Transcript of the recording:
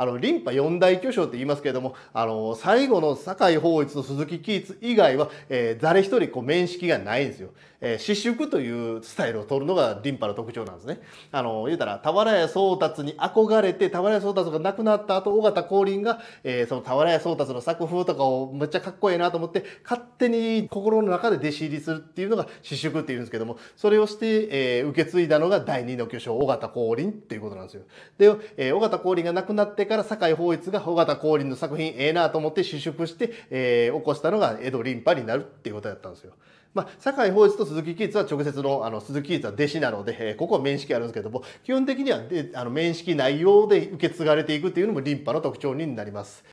あの、リンパ四大巨匠って言いますけれども、あの、最後の酒井法一と鈴木キ一以外は、えー、誰一人こう面識がないんですよ。えー、私というスタイルを取るのがリンパの特徴なんですね。あの、言うたら、俵屋宗達に憧れて、俵屋宗達が亡くなった後、尾形光琳が、えー、その俵屋宗達の作風とかをめっちゃかっこいいなと思って、勝手に心の中で弟子入りするっていうのが私粛っていうんですけども、それをして、えー、受け継いだのが第二の巨匠、尾形光琳っていうことなんですよ。で、えー、尾形光琳が亡くなってから堺法一が尾形光琳の作品ええなと思って試食して、えー、起こしたのが江戸ンパになるっていうことだったんですよ。まあ、堺法一と鈴木キ一は直接のあの鈴木キ一は弟子なので、えー、ここは面識あるんですけども基本的にはであの面識内容で受け継がれていくっていうのもリンパの特徴になります。